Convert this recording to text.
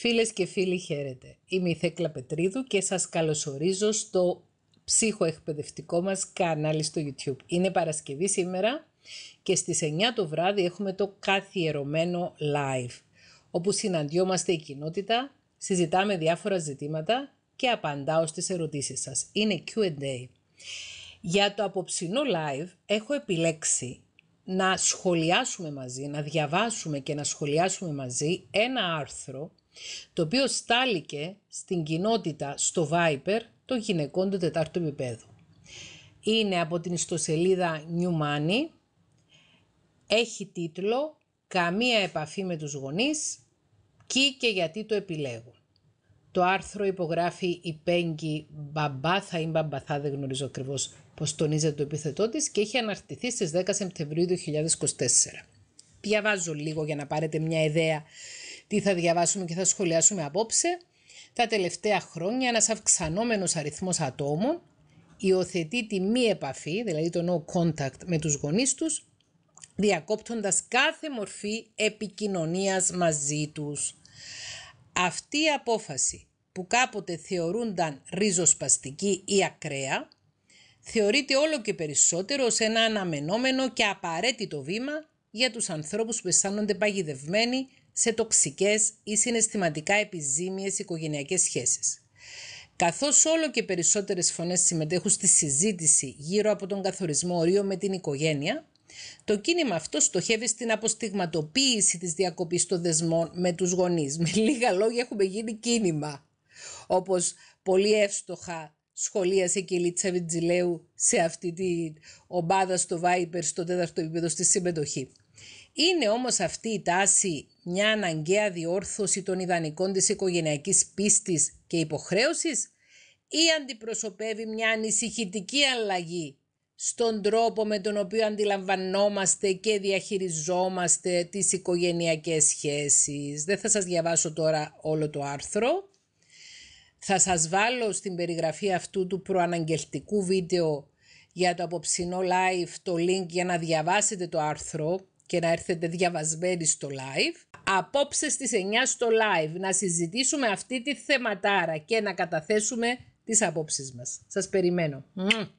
Φίλες και φίλοι χαίρετε. Είμαι η Θέκλα Πετρίδου και σας καλωσορίζω στο ψυχοεκπαιδευτικό μας κανάλι στο YouTube. Είναι Παρασκευή σήμερα και στις 9 το βράδυ έχουμε το καθιερωμένο live, όπου συναντιόμαστε η κοινότητα, συζητάμε διάφορα ζητήματα και απαντάω στις ερωτήσεις σας. Είναι Q&A. Για το απόψινό live έχω επιλέξει να σχολιάσουμε μαζί, να διαβάσουμε και να σχολιάσουμε μαζί ένα άρθρο το οποίο στάληκε στην κοινότητα στο Viper των γυναικών του τετάρτου επίπεδου. Είναι από την ιστοσελίδα New Money, έχει τίτλο «Καμία επαφή με τους γονείς, κι και γιατί το επιλέγουν». Το άρθρο υπογράφει η Πέγγι Μπαμπάθα ή Μπαμπαθά, δεν γνωρίζω ακριβώς πώς τονίζεται το επίθετό της και έχει αναρτηθεί στις 10 Σεπτεμβρίου 2024. Διαβάζω λίγο για να πάρετε μια ιδέα τι θα διαβάσουμε και θα σχολιάσουμε απόψε, τα τελευταία χρόνια ένας αυξανόμενος αριθμός ατόμων υιοθετεί τη μη επαφή, δηλαδή το no contact με τους γονείς τους, διακόπτοντας κάθε μορφή επικοινωνίας μαζί τους. Αυτή η απόφαση που κάποτε θεωρούνταν ριζοσπαστική ή ακραία, θεωρείται όλο και περισσότερο ως ένα αναμενόμενο και απαραίτητο βήμα για τους ανθρώπους που αισθάνονται παγιδευμένοι σε τοξικές ή συναισθηματικά επιζήμιες οικογενειακές σχέσεις. Καθώς όλο και περισσότερες φωνές συμμετέχουν στη συζήτηση γύρω από τον καθορισμό ορίων με την οικογένεια, το κίνημα αυτό στοχεύει στην αποστιγματοποίηση της διακοπής των δεσμών με τους γονείς. Με λίγα λόγια έχουμε γίνει κίνημα, όπως πολύ εύστοχα σχολίασε και η Λίτσα Βιτζιλέου σε αυτή την ομπάδα στο Viper στο τέταρτο επίπεδο στη συμμετοχή. Είναι όμως αυτή η τάση μια αναγκαία διόρθωση των ιδανικών της οικογενειακής πίστης και υποχρέωσης ή αντιπροσωπεύει μια ανησυχητική αλλαγή στον τρόπο με τον οποίο αντιλαμβανόμαστε και διαχειριζόμαστε τις οικογενειακές σχέσεις. Δεν θα σας διαβάσω τώρα όλο το άρθρο. Θα σας βάλω στην περιγραφή αυτού του προαναγγελτικού βίντεο για το απόψινό live το link για να διαβάσετε το άρθρο και να έρθετε διαβασμένοι στο live. Απόψε στις 9 στο live να συζητήσουμε αυτή τη θεματάρα και να καταθέσουμε τις απόψεις μας. Σας περιμένω.